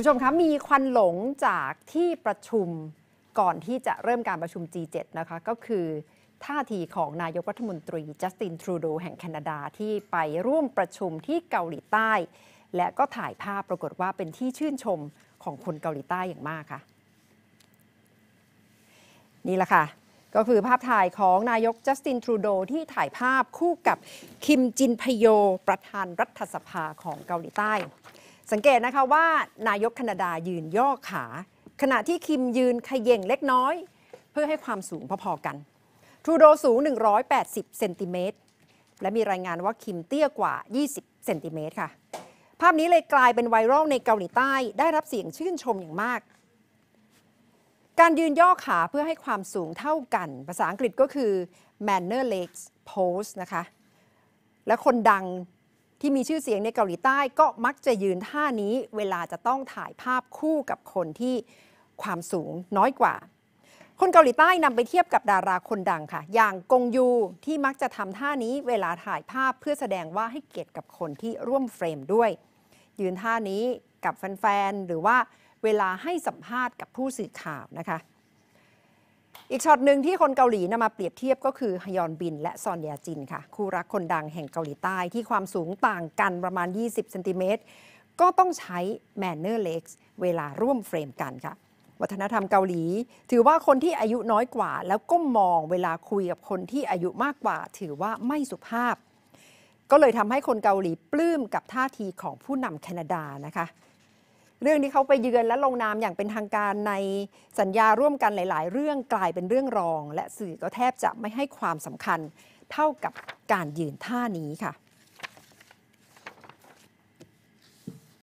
ผู้ชมคะมีควันหลงจากที่ประชุมก่อนที่จะเริ่มการประชุม G7 นะคะก็คือท่าทีของนายกรัฐมนตรีจัสตินทรูโดแห่งแคนาดาที่ไปร่วมประชุมที่เกาหลีใต้ และก็ถ่ายภาพปรากฏว่าเป็นที่ชื่นชมของคนเกาหลีใต้อย่างมากค่ะนี่แหละค่ะ ก็คือภาพถ่ายของนายกจัสตินทรูโดที่ถ่ายภาพคู่กับคิมจินพโย ประธานรัฐสภาของเกาหลีใต้สังเกตนะคะว่านายกแคนาดายืนย่อขา ขณะที่คิมยืนขย่งเล็กน้อย เพื่อให้ความสูงพอ ๆ กันทรูโดสูง 180 เซนติเมตร และมีรายงานว่าคิมเตี้ยกว่า 20 เซนติเมตรค่ะ ภาพนี้เลยกลายเป็นไวรัลในเกาหลีใต้ได้รับเสียงชื่นชมอย่างมาก การยืนย่อขาเพื่อให้ความสูงเท่ากัน ภาษาอังกฤษก็คือ manner legs pose นะคะและคนดังที่มีชื่อเสียงในเกาหลีใต้ก็มักจะยืนท่านี้ เวลาจะต้องถ่ายภาพคู่กับคนที่ความสูงน้อยกว่า คนเกาหลีใต้นำไปเทียบกับดาราคนดังค่ะ อย่างกงยูที่มักจะทำท่านี้ เวลาถ่ายภาพเพื่อแสดงว่าให้เกียรติกับคนที่ร่วมเฟรมด้วย ยืนท่านี้กับแฟนๆหรือว่าเวลาให้สัมภาษณ์กับผู้สื่อข่าวนะคะอีกช็อตหนึ่งที่คนเกาหลีนำมาเปรียบเทียบก็คือฮยอนบิน และซอนยาจินค่ะคู่รักคนดังแห่งเกาหลีใต้ที่ความสูงต่างกันประมาณ 20เซนติเมตรก็ต้องใช้แมนเนอร์เล็กเวลาร่วมเฟรมกันค่ะ วัฒนธรรมเกาหลี ถือว่าคนที่อายุน้อยกว่า แล้วก้มมองเวลาคุยกับคนที่อายุมากกว่า ถือว่าไม่สุภาพ ก็เลยทำให้คนเกาหลีปลื้มกับท่าทีของผู้นำแคนาดานะคะเรื่องที่เขาไปเยือนและลงนามอย่างเป็นทางการในสัญญาร่วมกันหลายๆ เรื่องกลายเป็นเรื่องรอง และสื่อก็แทบจะไม่ให้ความสำคัญเท่ากับการยืนท่านี้ค่ะ